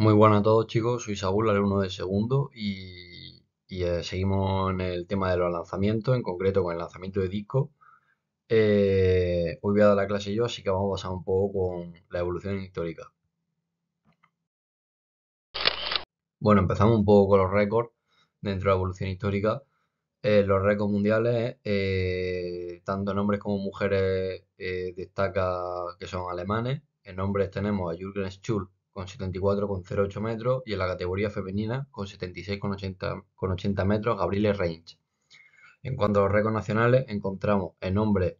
Muy buenas a todos chicos, soy Saúl, alumno de segundo y, eh, seguimos en el tema de los lanzamientos, en concreto con el lanzamiento de disco. Eh, hoy voy a dar la clase yo, así que vamos a pasar un poco con la evolución histórica. Bueno, empezamos un poco con los récords dentro de la evolución histórica. Eh, los récords mundiales, tanto en hombres como mujeres, destaca que son alemanes. En hombres tenemos a Jürgen Schul con 74,08 metros y en la categoría femenina con 76,80 con 80 metros Gabriele Range. En cuanto a los récords nacionales, encontramos en hombres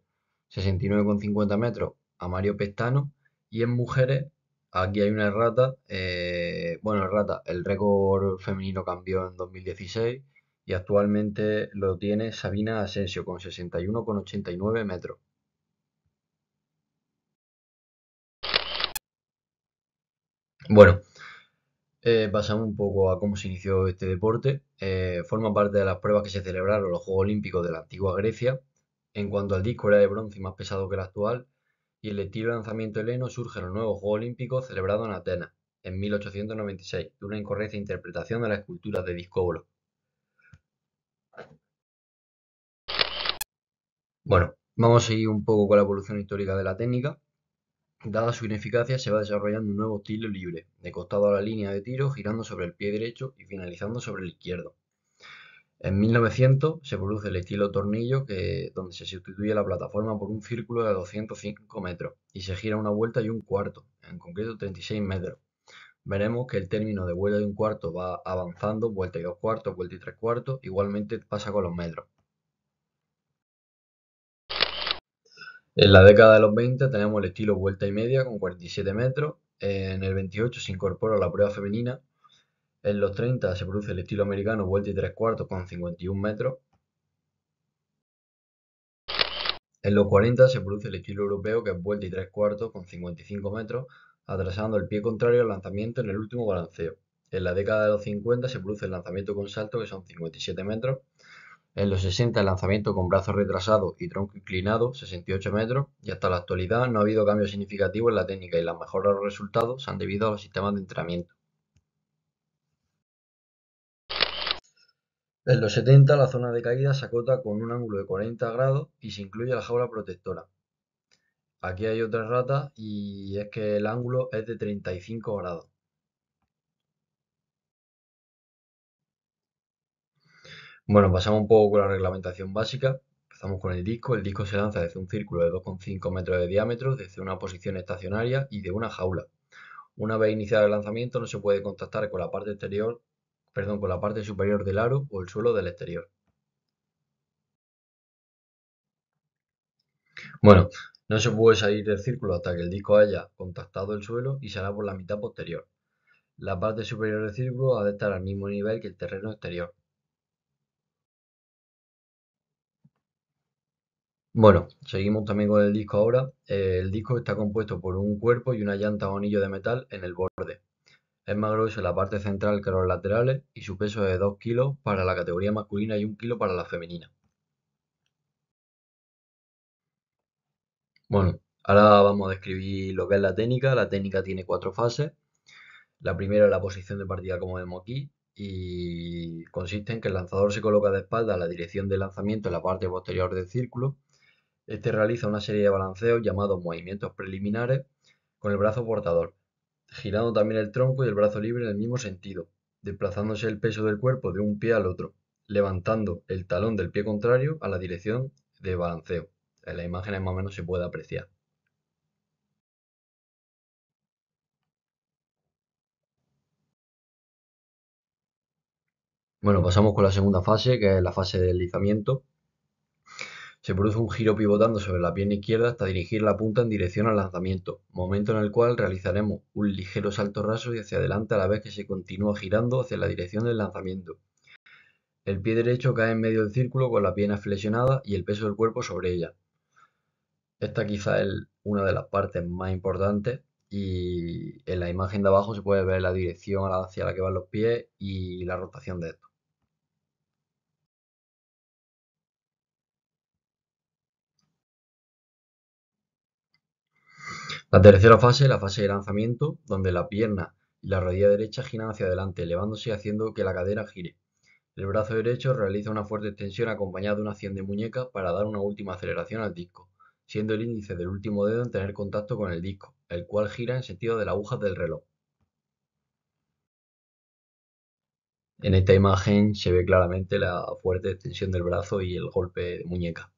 69,50 metros a Mario Pestano y en mujeres, aquí hay una errata, eh, bueno, errata, el récord femenino cambió en 2016 y actualmente lo tiene Sabina Asensio con 61,89 metros. Bueno, eh, pasamos un poco a cómo se inició este deporte. Eh, forma parte de las pruebas que se celebraron los Juegos Olímpicos de la antigua Grecia. En cuanto al disco era de bronce más pesado que el actual, y el estilo de lanzamiento heleno surge en los nuevos Juegos Olímpicos celebrados en Atenas en 1896, de una incorrecta interpretación de las esculturas de discobolo. Bueno, vamos a seguir un poco con la evolución histórica de la técnica. Dada su ineficacia, se va desarrollando un nuevo estilo libre, de costado a la línea de tiro, girando sobre el pie derecho y finalizando sobre el izquierdo. En 1900 se produce el estilo tornillo, donde se sustituye la plataforma por un círculo de 205 metros y se gira una vuelta y un cuarto, en concreto 36 metros. Veremos que el término de vuelta y un cuarto va avanzando, vuelta y dos cuartos, vuelta y tres cuartos, igualmente pasa con los metros. En la década de los 20 tenemos el estilo vuelta y media con 47 metros. En el 28 se incorpora la prueba femenina. En los 30 se produce el estilo americano vuelta y tres cuartos con 51 metros. En los 40 se produce el estilo europeo que es vuelta y tres cuartos con 55 metros, atrasando el pie contrario al lanzamiento en el último balanceo. En la década de los 50 se produce el lanzamiento con salto que son 57 metros. En los 60 el lanzamiento con brazos retrasados y tronco inclinado, 68 metros, y hasta la actualidad no ha habido cambios significativos en la técnica y las mejoras de los resultados se han debido a los sistemas de entrenamiento. En los 70 la zona de caída se acota con un ángulo de 40 grados y se incluye la jaula protectora. Aquí hay otra rata y es que el ángulo es de 35 grados. Bueno, pasamos un poco con la reglamentación básica. Empezamos con el disco. El disco se lanza desde un círculo de 2,5 metros de diámetro, desde una posición estacionaria y de una jaula. Una vez iniciado el lanzamiento no se puede contactar con la parte exterior, perdón, con la parte superior del aro o el suelo del exterior. Bueno, no se puede salir del círculo hasta que el disco haya contactado el suelo y será por la mitad posterior. La parte superior del círculo ha de estar al mismo nivel que el terreno exterior. Bueno, seguimos también con el disco ahora. Eh, el disco está compuesto por un cuerpo y una llanta o anillo de metal en el borde. Es más grueso en la parte central que los laterales y su peso es de 2 kilos para la categoría masculina y 1 kilo para la femenina. Bueno, ahora vamos a describir lo que es la técnica. La técnica tiene cuatro fases. La primera es la posición de partida como vemos aquí y consiste en que el lanzador se coloca de espalda a la dirección de lanzamiento en la parte posterior del círculo este realiza una serie de balanceos llamados movimientos preliminares con el brazo portador, girando también el tronco y el brazo libre en el mismo sentido, desplazándose el peso del cuerpo de un pie al otro, levantando el talón del pie contrario a la dirección de balanceo. En las imágenes más o menos se puede apreciar. Bueno, pasamos con la segunda fase, que es la fase de deslizamiento, se produce un giro pivotando sobre la pierna izquierda hasta dirigir la punta en dirección al lanzamiento, momento en el cual realizaremos un ligero salto raso y hacia adelante a la vez que se continúa girando hacia la dirección del lanzamiento. El pie derecho cae en medio del círculo con la pierna flexionada y el peso del cuerpo sobre ella. Esta quizá es una de las partes más importantes y en la imagen de abajo se puede ver la dirección hacia la que van los pies y la rotación de esto. La tercera fase es la fase de lanzamiento, donde la pierna y la rodilla derecha giran hacia adelante, elevándose y haciendo que la cadera gire. El brazo derecho realiza una fuerte extensión acompañada de una acción de muñeca para dar una última aceleración al disco, siendo el índice del último dedo en tener contacto con el disco, el cual gira en sentido de las agujas del reloj. En esta imagen se ve claramente la fuerte extensión del brazo y el golpe de muñeca.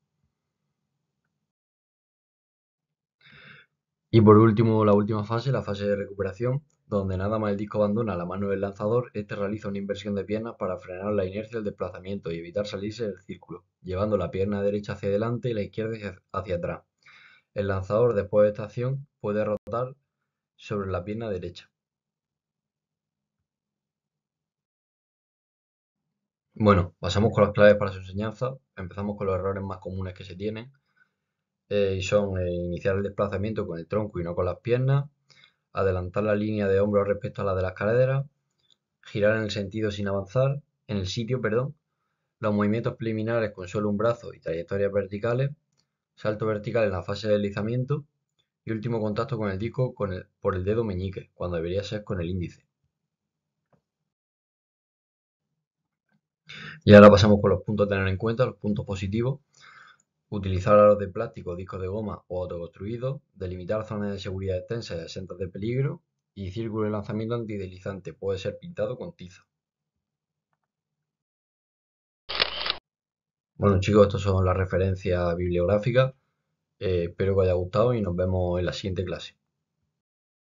Y por último, la última fase, la fase de recuperación, donde nada más el disco abandona la mano del lanzador, este realiza una inversión de piernas para frenar la inercia del desplazamiento y evitar salirse del círculo, llevando la pierna derecha hacia adelante y la izquierda hacia atrás. El lanzador, después de esta acción, puede rotar sobre la pierna derecha. Bueno, pasamos con las claves para su enseñanza. Empezamos con los errores más comunes que se tienen y eh, son eh, iniciar el desplazamiento con el tronco y no con las piernas, adelantar la línea de hombros respecto a la de las caderas, girar en el sentido sin avanzar, en el sitio, perdón, los movimientos preliminares con solo un brazo y trayectorias verticales, salto vertical en la fase de deslizamiento y último contacto con el disco por el dedo meñique, cuando debería ser con el índice. Y ahora pasamos con los puntos a tener en cuenta, los puntos positivos utilizar aros de plástico, discos de goma o autoconstruidos, delimitar zonas de seguridad extensas y exentas de peligro, y círculo de lanzamiento antidelizante, puede ser pintado con tiza. Bueno chicos, estas son las referencias bibliográficas. Eh, espero que os haya gustado y nos vemos en la siguiente clase.